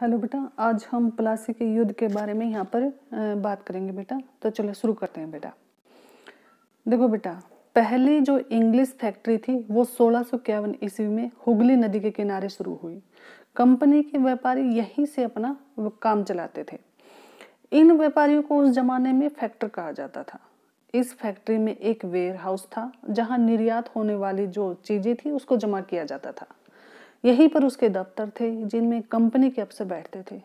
hello बेटा आज हम प्लासी के युद्ध के बारे में यहाँ पर बात करेंगे बेटा तो चलो शुरू करते हैं बेटा देखो बेटा पहली जो इंग्लिश फैक्ट्री थी वो सोलह ईस्वी में हुगली नदी के किनारे शुरू हुई कंपनी के व्यापारी यहीं से अपना काम चलाते थे इन व्यापारियों को उस जमाने में फैक्टर कहा जाता था इस फैक्ट्री में एक वेयर हाउस था जहाँ निर्यात होने वाली जो चीज़ें थी उसको जमा किया जाता था यहीं पर उसके दफ्तर थे जिनमें कंपनी के अफसर बैठते थे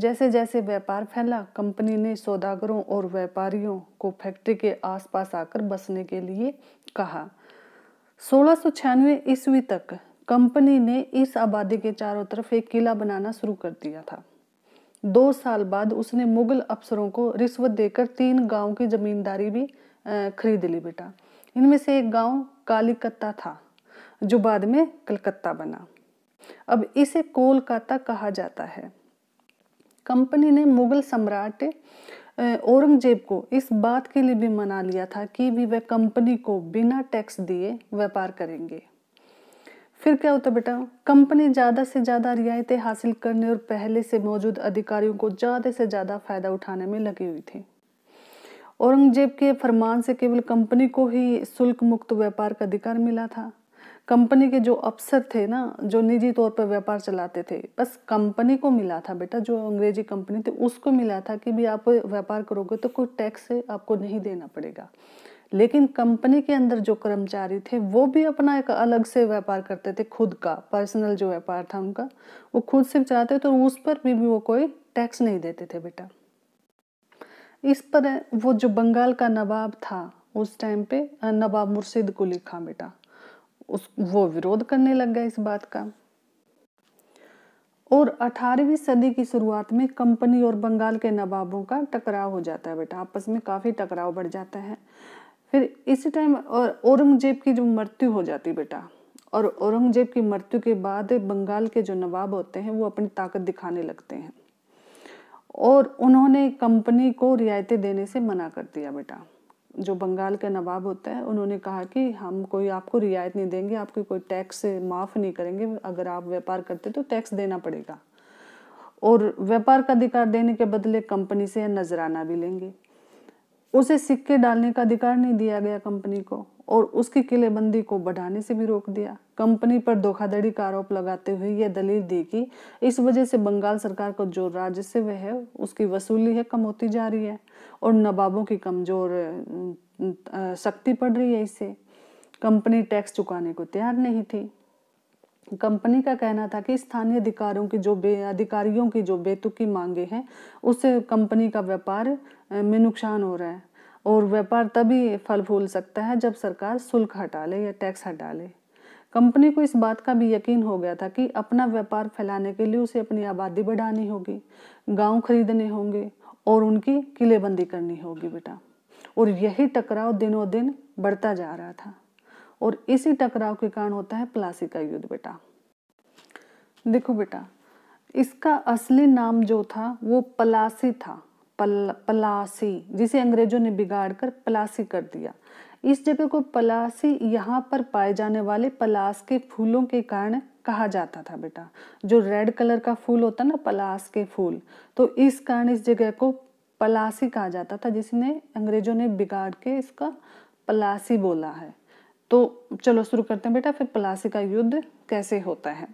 जैसे जैसे व्यापार फैला कंपनी ने सौदागरों और व्यापारियों को फैक्ट्री के आसपास आकर बसने के लिए कहा सोलह ईस्वी तक कंपनी ने इस आबादी के चारों तरफ एक किला बनाना शुरू कर दिया था दो साल बाद उसने मुगल अफसरों को रिश्वत देकर तीन गांव की जमींदारी भी खरीद ली बेटा इनमें से एक गांव कालिकत्ता था जो बाद में कलकत्ता बना अब इसे कोलकाता कहा जाता है कंपनी ने मुगल सम्राट औरंगजेब को इस बात के लिए भी मना लिया था कि भी वह कंपनी को बिना टैक्स दिए व्यापार करेंगे फिर क्या होता बेटा कंपनी ज़्यादा से ज़्यादा रियायतें हासिल करने और पहले से मौजूद अधिकारियों को ज़्यादा से ज़्यादा फ़ायदा उठाने में लगी हुई थी औरंगजेब के फरमान से केवल कंपनी को ही शुल्क मुक्त व्यापार का अधिकार मिला था कंपनी के जो अफसर थे ना जो निजी तौर पर व्यापार चलाते थे बस कंपनी को मिला था बेटा जो अंग्रेजी कंपनी थी उसको मिला था कि भी आप व्यापार करोगे तो कोई टैक्स आपको नहीं देना पड़ेगा लेकिन कंपनी के अंदर जो कर्मचारी थे वो भी अपना एक अलग से व्यापार करते थे खुद का पर्सनल जो व्यापार था उनका वो खुद से चलाते तो उस पर भी, भी वो कोई टैक्स नहीं देते थे बेटा इस पर वो जो बंगाल का नवाब था उस टाइम पे नवाब मुर्शिद को लिखा बेटा उस वो विरोध करने लग गए इस बात का और 18वीं सदी की शुरुआत में कंपनी और बंगाल के नवाबों का टकराव हो जाता है बेटा आपस में काफ़ी टकराव बढ़ जाता है फिर इसी टाइम और औरंगजेब की जो मृत्यु हो जाती बेटा और औरंगजेब की मृत्यु के बाद बंगाल के जो नवाब होते हैं वो अपनी ताकत दिखाने लगते हैं और उन्होंने कंपनी को रियायतें देने से मना कर दिया बेटा जो बंगाल के नवाब होते हैं उन्होंने कहा कि हम कोई आपको रियायत नहीं देंगे आपकी कोई टैक्स माफ़ नहीं करेंगे अगर आप व्यापार करते तो टैक्स देना पड़ेगा और व्यापार का अधिकार देने के बदले कंपनी से नजराना भी लेंगे उसे सिक्के डालने का अधिकार नहीं दिया गया कंपनी को और उसकी किलेबंदी को बढ़ाने से भी रोक दिया कंपनी पर धोखाधड़ी का आरोप लगाते हुए यह दलील दी कि इस वजह से बंगाल सरकार को जो राजस्व है उसकी वसूली है कम होती जा रही है और नवाबों की कमजोर शक्ति पड़ रही है इससे कंपनी टैक्स चुकाने को तैयार नहीं थी कंपनी का कहना था कि स्थानीय अधिकारियों की जो बे अधिकारियों की जो बेतुकी मांगे हैं उससे कंपनी का व्यापार में नुकसान हो रहा है और व्यापार तभी फल फूल सकता है जब सरकार शुल्क हटा ले या टैक्स हटा ले कंपनी को इस बात का भी यकीन हो गया था कि अपना व्यापार फैलाने के लिए उसे अपनी आबादी बढ़ानी होगी गांव खरीदने होंगे और उनकी किलेबंदी करनी होगी बेटा और यही टकराव दिनों दिन बढ़ता जा रहा था और इसी टकराव के कारण होता है प्लासी का युद्ध बेटा देखो बेटा इसका असली नाम जो था वो पलासी था पल पलासी जिसे अंग्रेजों ने बिगाड़ कर पलासी कर दिया इस जगह को पलासी यहाँ पर पाए जाने वाले पलास के फूलों के कारण कहा जाता था बेटा जो रेड कलर का फूल होता ना पलास के फूल तो इस कारण इस जगह को पलासी कहा जाता था जिसने अंग्रेजों ने बिगाड़ के इसका पलासी बोला है तो चलो शुरू करते हैं बेटा फिर पलासी का युद्ध कैसे होता है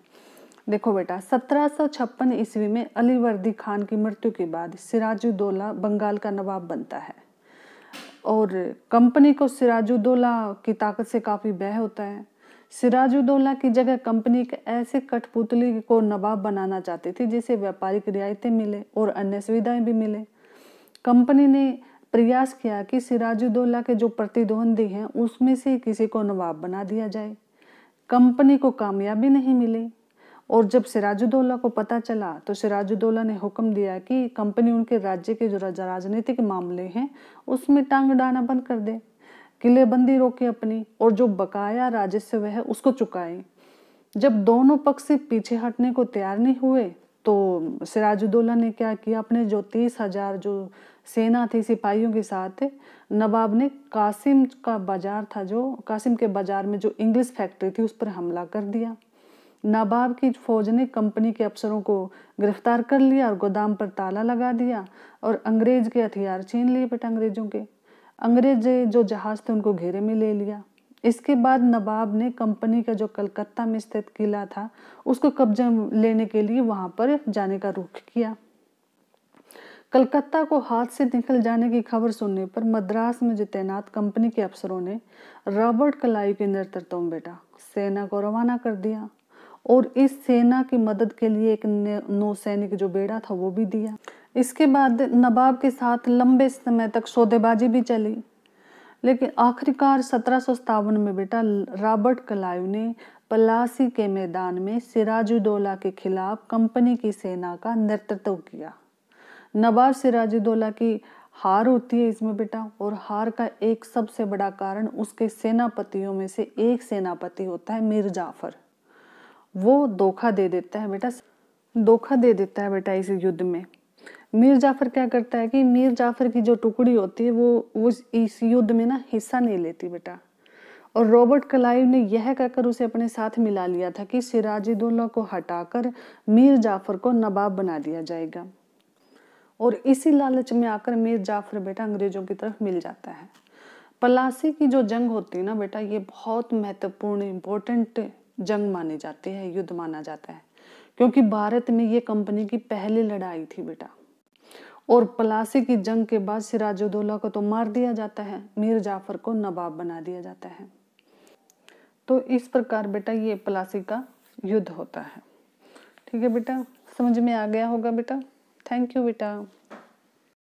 देखो बेटा सत्रह ईस्वी में अलीवर्दी खान की मृत्यु के बाद सिराजुद्दौला बंगाल का नवाब बनता है और कंपनी को सिराजुद्दौला की ताकत से काफ़ी बह होता है सिराजुद्दौला की जगह कंपनी के ऐसे कठपुतली को नवाब बनाना चाहती थी जिसे व्यापारिक रियायतें मिले और अन्य सुविधाएं भी मिले कंपनी ने प्रयास किया कि सिराजुद्दौला के जो प्रतिद्वंदी हैं उसमें से किसी को नवाब बना दिया जाए कंपनी को कामयाबी नहीं मिली और जब सिराजुद्दौला को पता चला तो सिराजुद्दौला ने हुक्म दिया कि कंपनी उनके राज्य के जो राजनीतिक मामले हैं उसमें टांग डाना बंद कर दे किलेबंदी रोके अपनी और जो बकाया राजस्व है उसको चुकाए जब दोनों पक्ष पीछे हटने को तैयार नहीं हुए तो सिराजुद्दौला ने क्या किया अपने जो तीस हजार जो सेना थी सिपाहियों के साथ नवाब ने कासिम का बाजार था जो कासिम के बाजार में जो इंग्लिश फैक्ट्री थी उस पर हमला कर दिया नवाब की फौज ने कंपनी के अफसरों को गिरफ्तार कर लिया और गोदाम पर ताला लगा दिया और अंग्रेज के हथियार छीन लिए बेटा अंग्रेजों के अंग्रेज जो जहाज थे उनको घेरे में ले लिया इसके बाद नवाब ने कंपनी का जो कलकत्ता में स्थित किला था उसको कब्जा लेने के लिए वहां पर जाने का रुख किया कलकत्ता को हाथ से निकल जाने की खबर सुनने पर मद्रास में जो तैनात कंपनी के अफसरों ने रॉबर्ट कलाई के नेतृत्व में बेटा सेना को रवाना कर दिया और इस सेना की मदद के लिए एक नौसैनिक जो बेड़ा था वो भी दिया इसके बाद नवाब के साथ लंबे समय तक सौदेबाजी भी चली लेकिन आखिरकार सत्रह में बेटा रॉबर्ट कलाइव ने पलासी के मैदान में सिराजुद्दौला के खिलाफ कंपनी की सेना का नेतृत्व किया नवाब सिराजुद्दौला की हार होती है इसमें बेटा और हार का एक सबसे बड़ा कारण उसके सेनापतियों में से एक सेनापति होता है मीर जाफर वो धोखा दे देता है बेटा धोखा दे देता है बेटा इस युद्ध में मीर जाफर क्या करता है कि मीर जाफर की जो टुकड़ी होती है वो वो इस युद्ध में ना हिस्सा नहीं लेती बेटा और रॉबर्ट कलाइव ने यह कहकर उसे अपने साथ मिला लिया था कि सिराजिदुल्ला को हटाकर मीर जाफर को नवाब बना दिया जाएगा और इसी लालच में आकर मीर जाफर बेटा अंग्रेजों की तरफ मिल जाता है पलासी की जो जंग होती है ना बेटा ये बहुत महत्वपूर्ण इम्पोर्टेंट जंग मानी जाती है युद्ध माना जाता है क्योंकि भारत में ये कंपनी की पहली लड़ाई थी बेटा और पलासी की जंग के बाद सिराजुद्दौला को तो मार दिया जाता है मीर जाफर को नवाब बना दिया जाता है तो इस प्रकार बेटा ये पलासी का युद्ध होता है ठीक है बेटा समझ में आ गया होगा बेटा थैंक यू बेटा